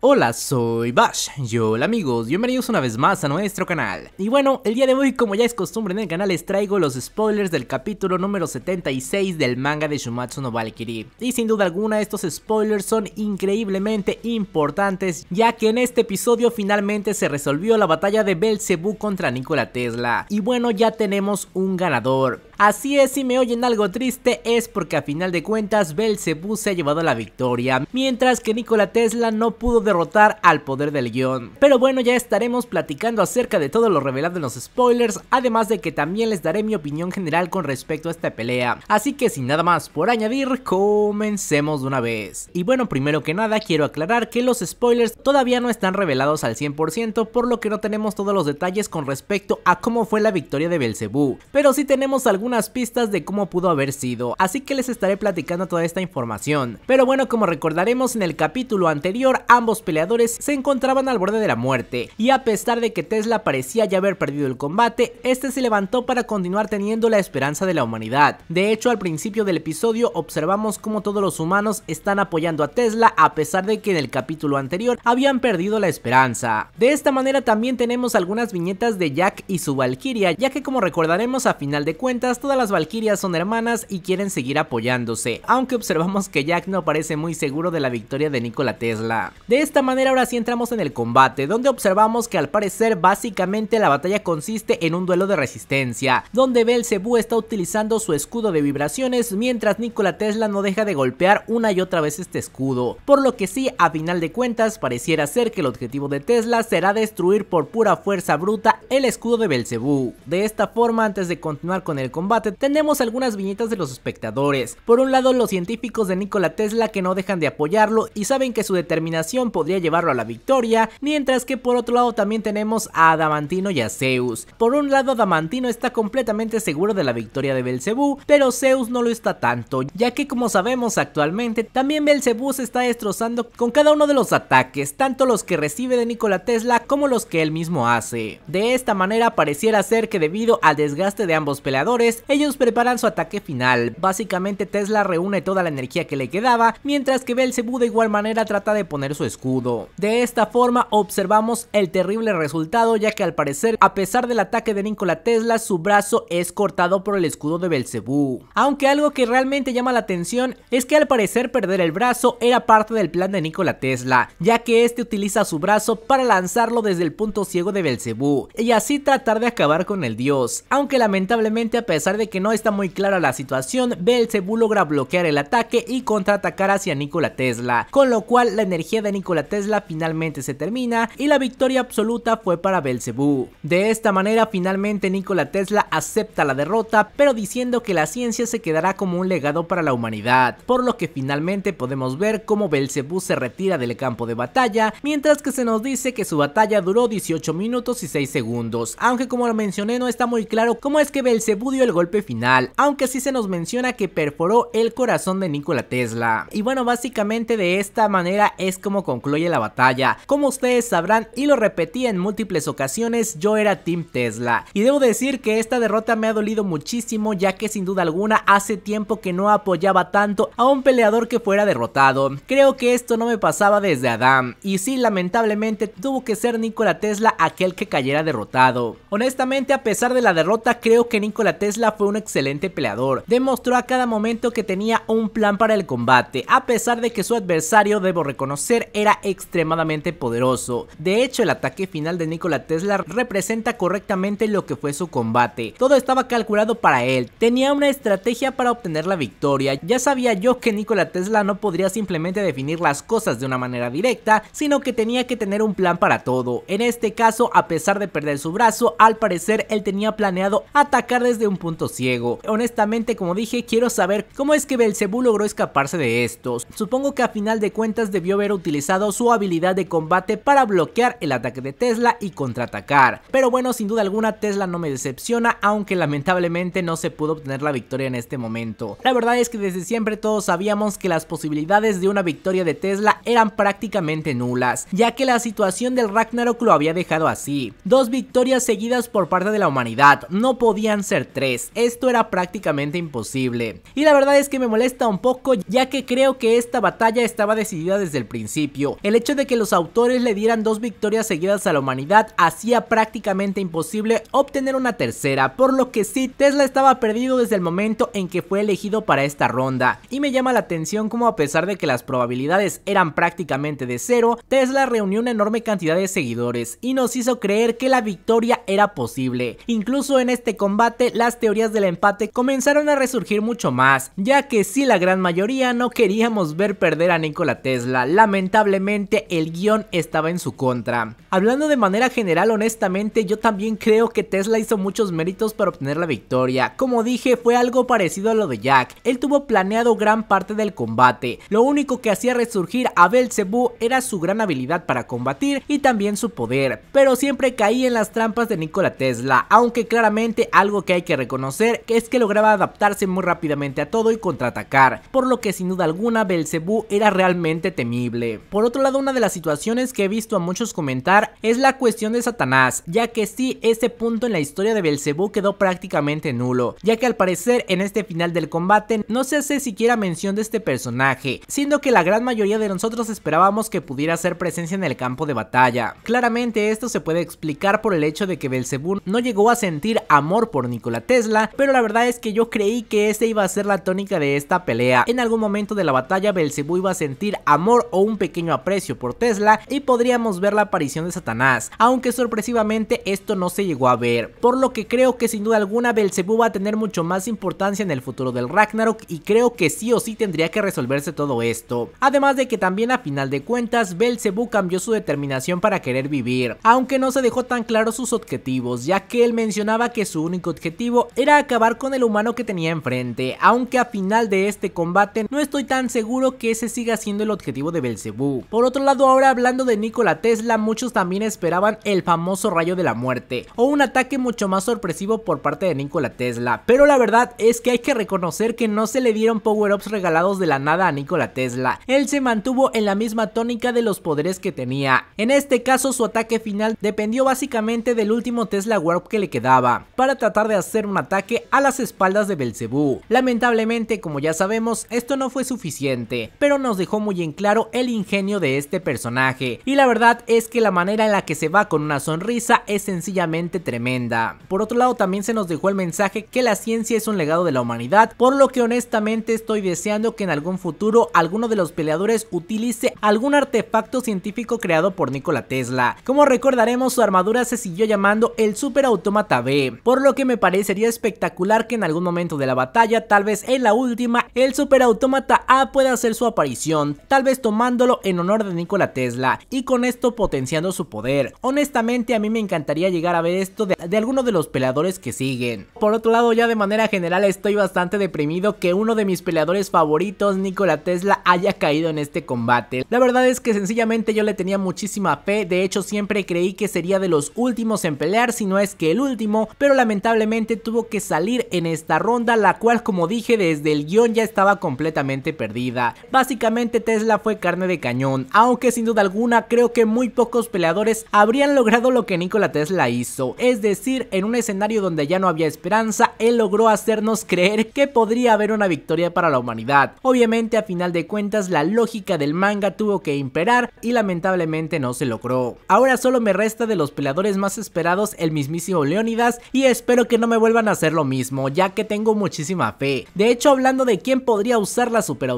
Hola, soy Bash, yo hola amigos, bienvenidos una vez más a nuestro canal Y bueno, el día de hoy como ya es costumbre en el canal les traigo los spoilers del capítulo número 76 del manga de Shumatsu no Valkyrie Y sin duda alguna estos spoilers son increíblemente importantes ya que en este episodio finalmente se resolvió la batalla de Belzebú contra Nikola Tesla Y bueno, ya tenemos un ganador Así es, si me oyen algo triste es porque a final de cuentas Belzebú se ha llevado la victoria, mientras que Nikola Tesla no pudo derrotar al poder del guión. Pero bueno, ya estaremos platicando acerca de todo lo revelado en los spoilers, además de que también les daré mi opinión general con respecto a esta pelea. Así que sin nada más por añadir, comencemos de una vez. Y bueno, primero que nada quiero aclarar que los spoilers todavía no están revelados al 100%, por lo que no tenemos todos los detalles con respecto a cómo fue la victoria de Belzebú, pero sí tenemos algunos unas pistas de cómo pudo haber sido, así que les estaré platicando toda esta información. Pero bueno, como recordaremos en el capítulo anterior, ambos peleadores se encontraban al borde de la muerte, y a pesar de que Tesla parecía ya haber perdido el combate, este se levantó para continuar teniendo la esperanza de la humanidad. De hecho, al principio del episodio observamos cómo todos los humanos están apoyando a Tesla a pesar de que en el capítulo anterior habían perdido la esperanza. De esta manera también tenemos algunas viñetas de Jack y su Valkyria, ya que como recordaremos a final de cuentas todas las Valkyrias son hermanas y quieren seguir apoyándose, aunque observamos que Jack no parece muy seguro de la victoria de Nikola Tesla. De esta manera ahora sí entramos en el combate, donde observamos que al parecer básicamente la batalla consiste en un duelo de resistencia, donde Belzebú está utilizando su escudo de vibraciones mientras Nikola Tesla no deja de golpear una y otra vez este escudo, por lo que sí, a final de cuentas pareciera ser que el objetivo de Tesla será destruir por pura fuerza bruta el escudo de Belzebú. De esta forma, antes de continuar con el combate, tenemos algunas viñetas de los espectadores. Por un lado los científicos de Nikola Tesla que no dejan de apoyarlo y saben que su determinación podría llevarlo a la victoria, mientras que por otro lado también tenemos a Adamantino y a Zeus. Por un lado Adamantino está completamente seguro de la victoria de Belcebú, pero Zeus no lo está tanto, ya que como sabemos actualmente también Belcebú se está destrozando con cada uno de los ataques, tanto los que recibe de Nikola Tesla como los que él mismo hace. De esta manera pareciera ser que debido al desgaste de ambos peleadores, ellos preparan su ataque final. Básicamente, Tesla reúne toda la energía que le quedaba, mientras que Belzebú de igual manera trata de poner su escudo. De esta forma, observamos el terrible resultado, ya que al parecer, a pesar del ataque de Nikola Tesla, su brazo es cortado por el escudo de Belzebú. Aunque algo que realmente llama la atención es que al parecer perder el brazo era parte del plan de Nikola Tesla, ya que este utiliza su brazo para lanzarlo desde el punto ciego de Belzebú y así tratar de acabar con el dios, aunque lamentablemente a pesar pesar de que no está muy clara la situación, Belzebú logra bloquear el ataque y contraatacar hacia Nikola Tesla, con lo cual la energía de Nikola Tesla finalmente se termina y la victoria absoluta fue para Belcebú. De esta manera finalmente Nikola Tesla acepta la derrota, pero diciendo que la ciencia se quedará como un legado para la humanidad, por lo que finalmente podemos ver cómo Belcebú se retira del campo de batalla, mientras que se nos dice que su batalla duró 18 minutos y 6 segundos, aunque como lo mencioné no está muy claro cómo es que Belzebú dio golpe final, aunque sí se nos menciona que perforó el corazón de Nikola Tesla. Y bueno, básicamente de esta manera es como concluye la batalla. Como ustedes sabrán y lo repetí en múltiples ocasiones, yo era Team Tesla. Y debo decir que esta derrota me ha dolido muchísimo ya que sin duda alguna hace tiempo que no apoyaba tanto a un peleador que fuera derrotado. Creo que esto no me pasaba desde Adam. Y sí, lamentablemente tuvo que ser Nikola Tesla aquel que cayera derrotado. Honestamente, a pesar de la derrota, creo que Nikola Tesla fue un excelente peleador, demostró a cada momento que tenía un plan para el combate, a pesar de que su adversario, debo reconocer, era extremadamente poderoso. De hecho, el ataque final de Nikola Tesla representa correctamente lo que fue su combate. Todo estaba calculado para él, tenía una estrategia para obtener la victoria. Ya sabía yo que Nikola Tesla no podría simplemente definir las cosas de una manera directa, sino que tenía que tener un plan para todo. En este caso, a pesar de perder su brazo, al parecer él tenía planeado atacar desde un punto ciego. Honestamente, como dije, quiero saber cómo es que Belzebú logró escaparse de estos. Supongo que a final de cuentas debió haber utilizado su habilidad de combate para bloquear el ataque de Tesla y contraatacar. Pero bueno, sin duda alguna Tesla no me decepciona, aunque lamentablemente no se pudo obtener la victoria en este momento. La verdad es que desde siempre todos sabíamos que las posibilidades de una victoria de Tesla eran prácticamente nulas, ya que la situación del Ragnarok lo había dejado así. Dos victorias seguidas por parte de la humanidad, no podían ser tres pues, esto era prácticamente imposible. Y la verdad es que me molesta un poco ya que creo que esta batalla estaba decidida desde el principio. El hecho de que los autores le dieran dos victorias seguidas a la humanidad hacía prácticamente imposible obtener una tercera, por lo que sí, Tesla estaba perdido desde el momento en que fue elegido para esta ronda. Y me llama la atención cómo a pesar de que las probabilidades eran prácticamente de cero, Tesla reunió una enorme cantidad de seguidores y nos hizo creer que la victoria era posible. Incluso en este combate las teorías del empate comenzaron a resurgir mucho más, ya que si la gran mayoría no queríamos ver perder a Nikola Tesla, lamentablemente el guión estaba en su contra. Hablando de manera general honestamente yo también creo que Tesla hizo muchos méritos para obtener la victoria, como dije fue algo parecido a lo de Jack, él tuvo planeado gran parte del combate, lo único que hacía resurgir a Belzebú era su gran habilidad para combatir y también su poder, pero siempre caí en las trampas de Nikola Tesla, aunque claramente algo que hay que reconocer que es que lograba adaptarse muy rápidamente a todo y contraatacar, por lo que sin duda alguna Belcebú era realmente temible. Por otro lado, una de las situaciones que he visto a muchos comentar es la cuestión de Satanás, ya que sí, este punto en la historia de Belcebú quedó prácticamente nulo, ya que al parecer en este final del combate no se hace siquiera mención de este personaje, siendo que la gran mayoría de nosotros esperábamos que pudiera hacer presencia en el campo de batalla. Claramente esto se puede explicar por el hecho de que Belcebú no llegó a sentir amor por Nicolás Tesla pero la verdad es que yo creí que esa iba a ser la tónica de esta pelea. En algún momento de la batalla Belcebú iba a sentir amor o un pequeño aprecio por Tesla y podríamos ver la aparición de Satanás, aunque sorpresivamente esto no se llegó a ver, por lo que creo que sin duda alguna Belcebú va a tener mucho más importancia en el futuro del Ragnarok y creo que sí o sí tendría que resolverse todo esto. Además de que también a final de cuentas Belcebú cambió su determinación para querer vivir, aunque no se dejó tan claro sus objetivos, ya que él mencionaba que su único objetivo era acabar con el humano que tenía enfrente, aunque a final de este combate no estoy tan seguro que ese siga siendo el objetivo de Belcebú. Por otro lado, ahora hablando de Nikola Tesla, muchos también esperaban el famoso rayo de la muerte, o un ataque mucho más sorpresivo por parte de Nikola Tesla, pero la verdad es que hay que reconocer que no se le dieron power-ups regalados de la nada a Nikola Tesla, él se mantuvo en la misma tónica de los poderes que tenía. En este caso, su ataque final dependió básicamente del último Tesla Warp que le quedaba, para tratar de hacer una ataque a las espaldas de Belcebú. Lamentablemente, como ya sabemos, esto no fue suficiente, pero nos dejó muy en claro el ingenio de este personaje, y la verdad es que la manera en la que se va con una sonrisa es sencillamente tremenda. Por otro lado, también se nos dejó el mensaje que la ciencia es un legado de la humanidad, por lo que honestamente estoy deseando que en algún futuro alguno de los peleadores utilice algún artefacto científico creado por Nikola Tesla. Como recordaremos, su armadura se siguió llamando el Super Automata B, por lo que me parecería espectacular que en algún momento de la batalla, tal vez en la última, el Super A pueda hacer su aparición, tal vez tomándolo en honor de Nikola Tesla y con esto potenciando su poder. Honestamente a mí me encantaría llegar a ver esto de, de alguno de los peleadores que siguen. Por otro lado ya de manera general estoy bastante deprimido que uno de mis peleadores favoritos, Nikola Tesla, haya caído en este combate. La verdad es que sencillamente yo le tenía muchísima fe, de hecho siempre creí que sería de los últimos en pelear, si no es que el último, pero lamentablemente tuvo que salir en esta ronda, la cual como dije desde el guión ya estaba completamente perdida. Básicamente Tesla fue carne de cañón, aunque sin duda alguna creo que muy pocos peleadores habrían logrado lo que Nikola Tesla hizo, es decir, en un escenario donde ya no había esperanza, él logró hacernos creer que podría haber una victoria para la humanidad. Obviamente a final de cuentas la lógica del manga tuvo que imperar y lamentablemente no se logró. Ahora solo me resta de los peleadores más esperados el mismísimo Leonidas y espero que no me vuelvan hacer lo mismo, ya que tengo muchísima fe. De hecho, hablando de quién podría usar la Super A,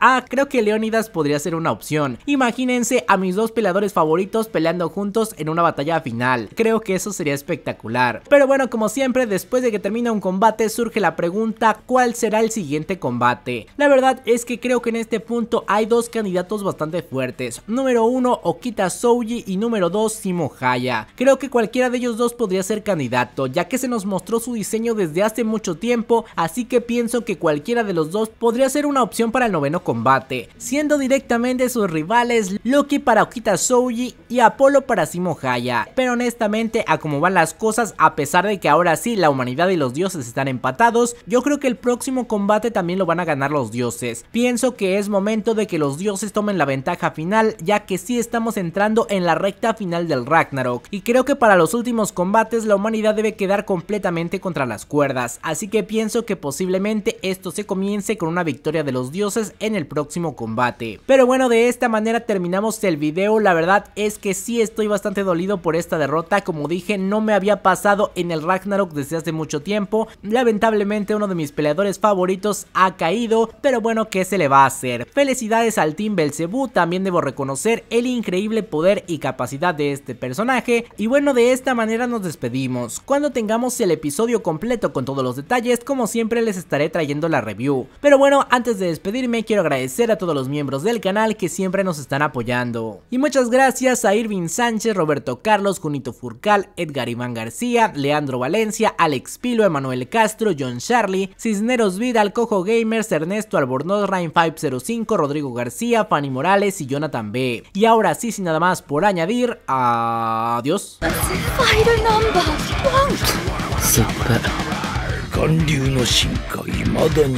ah, creo que Leonidas podría ser una opción. Imagínense a mis dos peleadores favoritos peleando juntos en una batalla final. Creo que eso sería espectacular. Pero bueno, como siempre, después de que termina un combate, surge la pregunta ¿cuál será el siguiente combate? La verdad es que creo que en este punto hay dos candidatos bastante fuertes. Número 1, Okita Souji y número 2, Simo Haya. Creo que cualquiera de ellos dos podría ser candidato, ya que se nos mostró su desde hace mucho tiempo, así que pienso que cualquiera de los dos podría ser una opción para el noveno combate, siendo directamente sus rivales Loki para Okita Souji y Apolo para Simo Haya. Pero honestamente, a como van las cosas, a pesar de que ahora sí la humanidad y los dioses están empatados, yo creo que el próximo combate también lo van a ganar los dioses. Pienso que es momento de que los dioses tomen la ventaja final, ya que sí estamos entrando en la recta final del Ragnarok, y creo que para los últimos combates la humanidad debe quedar completamente contra las cuerdas, así que pienso que posiblemente esto se comience con una victoria de los dioses en el próximo combate. Pero bueno, de esta manera terminamos el video, la verdad es que sí estoy bastante dolido por esta derrota, como dije no me había pasado en el Ragnarok desde hace mucho tiempo, lamentablemente uno de mis peleadores favoritos ha caído, pero bueno, ¿qué se le va a hacer? Felicidades al Team Belcebú, también debo reconocer el increíble poder y capacidad de este personaje, y bueno, de esta manera nos despedimos. Cuando tengamos el episodio completo con todos los detalles, como siempre les estaré trayendo la review. Pero bueno, antes de despedirme quiero agradecer a todos los miembros del canal que siempre nos están apoyando. Y muchas gracias a Irving Sánchez, Roberto Carlos, Junito Furcal, Edgar Iván García, Leandro Valencia, Alex Pilo, Emanuel Castro, John Charlie, Cisneros Vidal, Cojo Gamers, Ernesto Albornoz, Rain505, Rodrigo García, Fanny Morales y Jonathan B. Y ahora sí, sin nada más por añadir, adiós. すっぱ巌流の進化いまだに